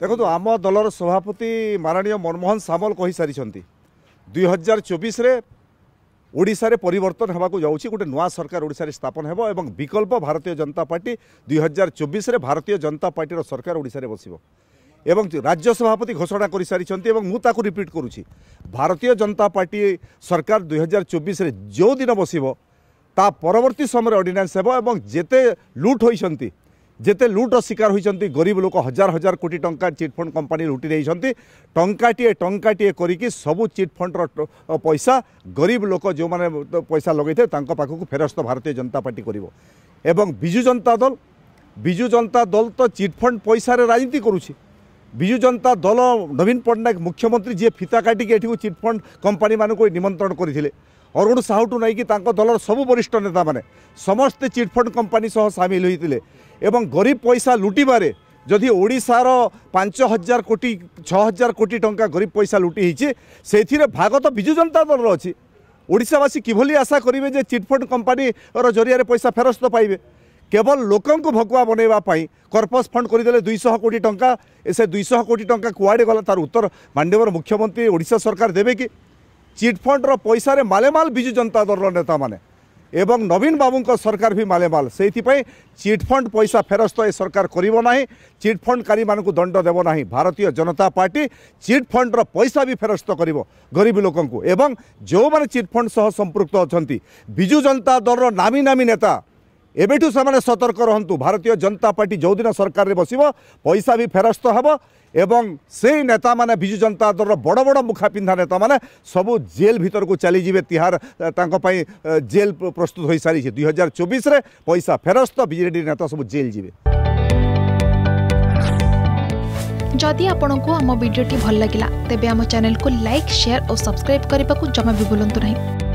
ଦେଖନ୍ତୁ ଆମ ଦଳର ସଭାପତି ମାନନୀୟ ମନମୋହନ ସାମଲ କହିସାରିଛନ୍ତି ଦୁଇ ହଜାର ଚବିଶରେ ଓଡ଼ିଶାରେ ପରିବର୍ତ୍ତନ ହେବାକୁ ଯାଉଛି ଗୋଟେ ନୂଆ ସରକାର ଓଡ଼ିଶାରେ ସ୍ଥାପନ ହେବ ଏବଂ ବିକଳ୍ପ ଭାରତୀୟ ଜନତା ପାର୍ଟି ଦୁଇ ହଜାର ଚବିଶରେ ଭାରତୀୟ ଜନତା ପାର୍ଟିର ସରକାର ଓଡ଼ିଶାରେ ବସିବ ଏବଂ ରାଜ୍ୟ ସଭାପତି ଘୋଷଣା କରିସାରିଛନ୍ତି ଏବଂ ମୁଁ ତାକୁ ରିପିଟ୍ କରୁଛି ଭାରତୀୟ ଜନତା ପାର୍ଟି ସରକାର ଦୁଇ ହଜାର ଚବିଶରେ ଯେଉଁଦିନ ବସିବ ତା ପରବର୍ତ୍ତୀ ସମୟରେ ଅର୍ଡ଼ିନାନ୍ସ ହେବ ଏବଂ ଯେତେ ଲୁଟ୍ ହୋଇଛନ୍ତି যেতে লুটর শিকার হয়েছেন গরিব লোক হাজার হাজার কোটি টঙ্কা চিটফন্ড কোম্পানি লুটি নিয়েছেন টঙ্কাটিয়ে টঙ্কাটিয়ে করিকি সবু চিটফন্ডর পয়সা গরিব লোক যে পয়সা লগাইতে তাঙ্ক পাখক ফেরস্ত ভারতীয় জনতা পার্টি করব এবং বিজু জনতা দল বিজু জনতা দল তো চিটফন্ড পয়সার রাজনীতি করুছে বিজু জনতা দল নবীন পট্টনাক মুখ্যমন্ত্রী যে ফিতা কাটিকি এটি চিটফন্ড কোম্পানি মানুষ নিমন্ত্রণ করে ଅରୁଣ ସାହୁଠୁ ନେଇକି ତାଙ୍କ ଦଳର ସବୁ ବରିଷ୍ଠ ନେତାମାନେ ସମସ୍ତେ ଚିଟ୍ଫଣ୍ଡ କମ୍ପାନୀ ସହ ସାମିଲ ହୋଇଥିଲେ ଏବଂ ଗରିବ ପଇସା ଲୁଟିବାରେ ଯଦି ଓଡ଼ିଶାର ପାଞ୍ଚ ହଜାର କୋଟି ଛଅ ହଜାର କୋଟି ଟଙ୍କା ଗରିବ ପଇସା ଲୁଟି ହେଇଛି ସେଥିରେ ଭାଗ ତ ବିଜୁ ଜନତା ଦଳର ଅଛି ଓଡ଼ିଶାବାସୀ କିଭଳି ଆଶା କରିବେ ଯେ ଚିଟ୍ଫଣ୍ଡ କମ୍ପାନୀର ଜରିଆରେ ପଇସା ଫେରସ୍ତ ପାଇବେ କେବଳ ଲୋକଙ୍କୁ ଭଗୁଆ ବନେଇବା ପାଇଁ କର୍ପସ୍ ଫଣ୍ଡ କରିଦେଲେ ଦୁଇଶହ କୋଟି ଟଙ୍କା ସେ ଦୁଇଶହ କୋଟି ଟଙ୍କା କୁଆଡ଼େ ଗଲା ତାର ଉତ୍ତର ମାନ୍ୟବର ମୁଖ୍ୟମନ୍ତ୍ରୀ ଓଡ଼ିଶା ସରକାର ଦେବେ କି ଚିଟ୍ଫଣ୍ଡର ପଇସାରେ ମାଲେମାଲ ବିଜୁ ଜନତା ଦଳର ନେତାମାନେ ଏବଂ ନବୀନ ବାବୁଙ୍କ ସରକାର ବି ମାଲେମାଲ ସେଇଥିପାଇଁ ଚିଟ୍ଫଣ୍ଡ ପଇସା ଫେରସ୍ତ ଏ ସରକାର କରିବ ନାହିଁ ଚିଟ୍ଫଣ୍ଡକାରୀମାନଙ୍କୁ ଦଣ୍ଡ ଦେବ ନାହିଁ ଭାରତୀୟ ଜନତା ପାର୍ଟି ଚିଟ୍ଫଣ୍ଡର ପଇସା ବି ଫେରସ୍ତ କରିବ ଗରିବ ଲୋକଙ୍କୁ ଏବଂ ଯେଉଁମାନେ ଚିଟ୍ଫଣ୍ଡ ସହ ସମ୍ପୃକ୍ତ ଅଛନ୍ତି ବିଜୁ ଜନତା ଦଳର ନାମୀ ନାମୀ ନେତା এবেঠু সে সতর্ক রহতু ভারতীয় জনতা পার্টি যেদিন সরকারে বসব পয়সা বি ফেরস্ত হব এবং সেই নেতা মানে বিজু জনতা দলর বড় বড় মুখাপিন্ধা নেতা মানে সবু জেল ভিতরক চালিযে তিহার তাঁপাই জেল প্রস্তুত হয়ে সারিছে দুই হাজার চবিশে পয়সা ফেরস্ত বিজেডি নেতা সবু জেল যাবে যদি আপনার আমার ভিডিওটি ভাল লাগিলা তেবে আমার চ্যানেলকে লাইক সেয়ার ও সবসক্রাইব করা জমা বি ভুলতু না